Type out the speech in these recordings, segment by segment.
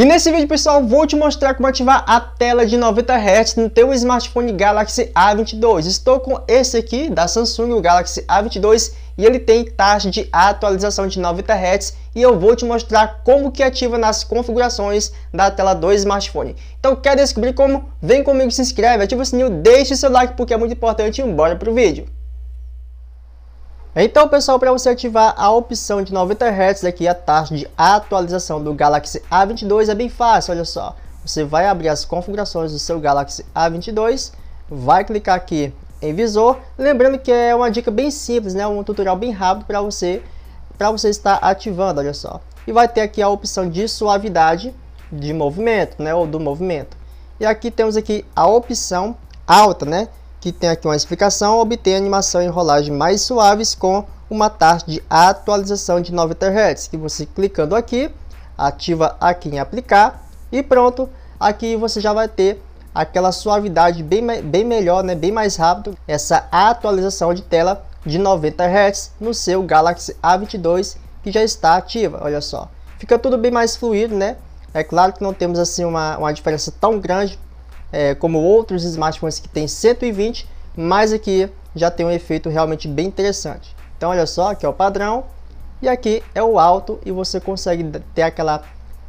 E nesse vídeo, pessoal, vou te mostrar como ativar a tela de 90 Hz no teu smartphone Galaxy A22. Estou com esse aqui da Samsung, o Galaxy A22, e ele tem taxa de atualização de 90 Hz e eu vou te mostrar como que ativa nas configurações da tela do smartphone. Então, quer descobrir como? Vem comigo, se inscreve, ativa o sininho, deixa o seu like porque é muito importante e bora pro vídeo. Então pessoal, para você ativar a opção de 90 Hz aqui, a taxa de atualização do Galaxy A22 é bem fácil, olha só. Você vai abrir as configurações do seu Galaxy A22, vai clicar aqui em visor, lembrando que é uma dica bem simples, né? um tutorial bem rápido para você, para você estar ativando, olha só. E vai ter aqui a opção de suavidade de movimento, né? ou do movimento. E aqui temos aqui a opção alta, né? que tem aqui uma explicação, obter animação e enrolagem mais suaves com uma taxa de atualização de 90 Hz, que você clicando aqui, ativa aqui em aplicar e pronto, aqui você já vai ter aquela suavidade bem, bem melhor, né, bem mais rápido, essa atualização de tela de 90 Hz no seu Galaxy A22 que já está ativa, olha só. Fica tudo bem mais fluido, né? É claro que não temos assim uma, uma diferença tão grande é, como outros smartphones que tem 120, mas aqui já tem um efeito realmente bem interessante. Então olha só, aqui é o padrão e aqui é o alto e você consegue ter aquela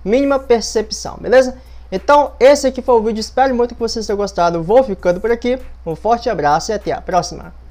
mínima percepção, beleza? Então esse aqui foi o vídeo, espero muito que vocês tenham gostado, vou ficando por aqui, um forte abraço e até a próxima!